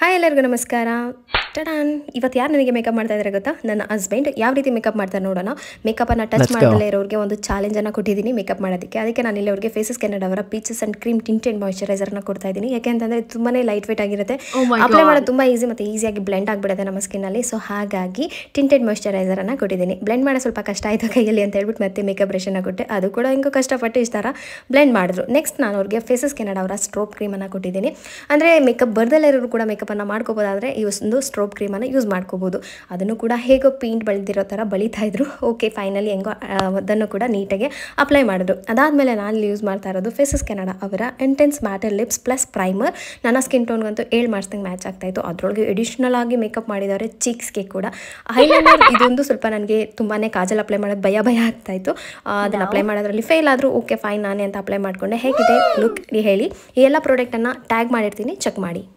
hi ಎಲ್ಲರಿಗೂ ನಮಸ್ಕಾರ ಟಡಾನ್ ಇವತ್ತು ಯಾರು ನನಗೆ ಮೇಕಪ್ ಮಾಡ್ತಾ ಇದ್ದಾರೆ ಗೊತ್ತಾ ನನ್ನ ಹಸ್ಬೆಂಡ್ ಯಾವ ರೀತಿ ಮೇಕಪ್ ಮಾಡ್ತಾರೆ ನೋಡೋಣ ಅನ್ನ ಟಚ್ ಮಾಡಲೇ ಇರೋರಿಗೆ ಒಂದು ಚಾಲೆಂಜ್ ಅನ್ನ ಕೊಟ್ಟಿದ್ದೀನಿ ಮೇಕಪ್ ಮಾಡೋದಕ್ಕೆ ಅದಕ್ಕೆ ನಾನು ಇಲ್ಲಿ ಅವ್ರಿಗೆ ಫೇಸಸ್ ಕೆನಡ ಅವರ ಪೀಚಸ್ ಅಂಡ್ ಕ್ರೀಮ್ ಟಿಂಟೆಡ್ ಅನ್ನ ಕೊಡ್ತಾ ಇದ್ದೀನಿ ಯಾಕೆಂತಂದರೆ ತುಂಬಾನೇ ಲೈಟ್ ವೇಟ್ ಆಗಿರುತ್ತೆ ಅಪ್ಲೈ oh ಮಾಡೋದು ತುಂಬ ಈಸಿ ಮತ್ತು ಈಸಿಯಾಗಿ ಬ್ಲೆಂಡ್ ಆಗ್ಬಿಡುತ್ತೆ ನಮ್ಮ ಸ್ಕಿನ್ ಅಲ್ಲಿ ಸೊ ಹಾಗಾಗಿ ಟಿಂಟೆಡ್ ಅನ್ನ ಕೊಟ್ಟಿದ್ದೀನಿ ಬ್ಲೆಂಡ್ ಮಾಡೋ ಸ್ವಲ್ಪ ಕಷ್ಟ ಆಯ್ತು ಕೈಯಲ್ಲಿ ಅಂತ ಹೇಳ್ಬಿಟ್ಟು ಮತ್ತೆ ಮೇಕಪ್ ಬ್ರಷನ್ನು ಕೊಟ್ಟೆ ಅದು ಕೂಡ ಹಿಂಗ ಕಷ್ಟಪಟ್ಟು ಇಷ್ಟಾರ ಬ್ಲೆಂಡ್ ಮಾಡಿದ್ರು ನೆಕ್ಸ್ಟ್ ನಾನು ಅವ್ರಿಗೆ ಫೇಸಸ್ ಕೆನಡ ಅವರ ಸ್ಟ್ರೋಪ್ ಕ್ರೀಮ್ ಅನ್ನ ಕೊಟ್ಟಿದ್ದೀನಿ ಅಂದ್ರೆ ಮೇಕಪ್ ಬರ್ದಲ್ಲೇ ಇರೋರು ಕೂಡ ಅನ್ನ ಮಾಡ್ಕೋಬೋದಾದರೆ ಈ ಒಂದು ಸ್ಟ್ರೋಬ್ ಕ್ರೀಮನ್ನು ಯೂಸ್ ಮಾಡ್ಕೋಬೋದು ಅದನ್ನು ಕೂಡ ಹೇಗೋ ಪೇಂಟ್ ಬಳಿದಿರೋ ಥರ ಬಳಿತಾ ಇದ್ರು ಓಕೆ ಫೈನಲಿ ಹೆಂಗೋ ಅದನ್ನು ಕೂಡ ನೀಟಾಗಿ ಅಪ್ಲೈ ಮಾಡಿದ್ರು ಅದಾದಮೇಲೆ ನಾನು ಯೂಸ್ ಮಾಡ್ತಾ ಇರೋದು ಫೇಸಸ್ ಕೆನಡಾ ಅವರ intense matte lips plus primer ನನ್ನ ಸ್ಕಿನ್ ಟೋನ್ಗಂತೂ ಏಳು ಮಾಡಿಸ್ದಂಗೆ ಮ್ಯಾಚ್ ಆಗ್ತಾಯಿತ್ತು ಅದರೊಳಗೆ ಎಡಿಷ್ನಲ್ ಆಗಿ ಮೇಕಪ್ ಮಾಡಿದ್ದಾರೆ ಚೀಕ್ಸ್ಗೆ ಕೂಡ ಹೈಲೈನರ್ ಇದೊಂದು ಸ್ವಲ್ಪ ನನಗೆ ತುಂಬಾ ಕಾಜಲ್ ಅಪ್ಲೈ ಮಾಡೋದು ಭಯ ಭಯ ಆಗ್ತಾಯಿತ್ತು ಅದನ್ನು ಅಪ್ಲೈ ಮಾಡೋದ್ರಲ್ಲಿ ಫೇಲ್ ಆದರೂ ಓಕೆ ಫೈನ್ ನಾನೇ ಅಂತ ಅಪ್ಲೈ ಮಾಡಿಕೊಂಡೆ ಹೇಗಿದೆ ಲುಕ್ ಹೇಳಿ ಈ ಎಲ್ಲ ಪ್ರಾಡಕ್ಟನ್ನು ಟ್ಯಾಗ್ ಮಾಡಿರ್ತೀನಿ ಚೆಕ್ ಮಾಡಿ